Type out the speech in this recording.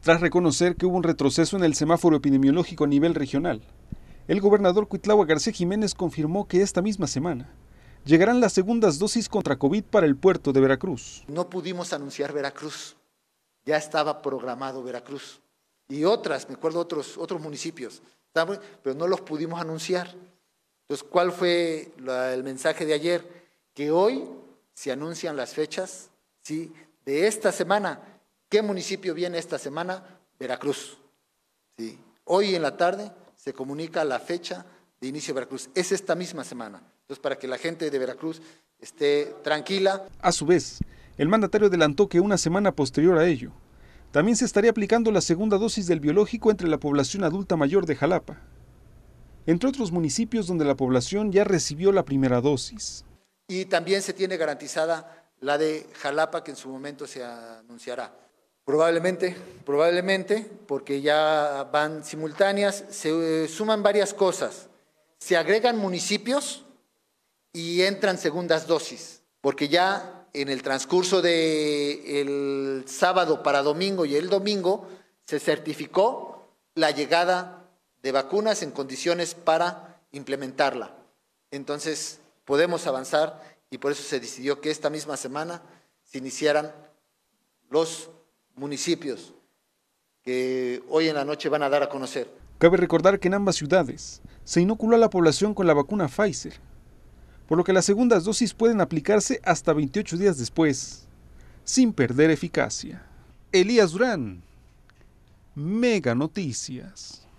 tras reconocer que hubo un retroceso en el semáforo epidemiológico a nivel regional. El gobernador cuitlaua García Jiménez confirmó que esta misma semana llegarán las segundas dosis contra COVID para el puerto de Veracruz. No pudimos anunciar Veracruz, ya estaba programado Veracruz. Y otras, me acuerdo otros, otros municipios, pero no los pudimos anunciar. Entonces, ¿cuál fue el mensaje de ayer? Que hoy se anuncian las fechas ¿sí? de esta semana ¿Qué municipio viene esta semana? Veracruz. Hoy en la tarde se comunica la fecha de inicio de Veracruz. Es esta misma semana. Entonces, para que la gente de Veracruz esté tranquila. A su vez, el mandatario adelantó que una semana posterior a ello, también se estaría aplicando la segunda dosis del biológico entre la población adulta mayor de Jalapa, entre otros municipios donde la población ya recibió la primera dosis. Y también se tiene garantizada la de Jalapa, que en su momento se anunciará. Probablemente, probablemente, porque ya van simultáneas, se eh, suman varias cosas. Se agregan municipios y entran segundas dosis, porque ya en el transcurso de el sábado para domingo y el domingo se certificó la llegada de vacunas en condiciones para implementarla. Entonces, podemos avanzar y por eso se decidió que esta misma semana se iniciaran los municipios que hoy en la noche van a dar a conocer. Cabe recordar que en ambas ciudades se inoculó a la población con la vacuna Pfizer, por lo que las segundas dosis pueden aplicarse hasta 28 días después, sin perder eficacia. Elías Durán, Mega Noticias.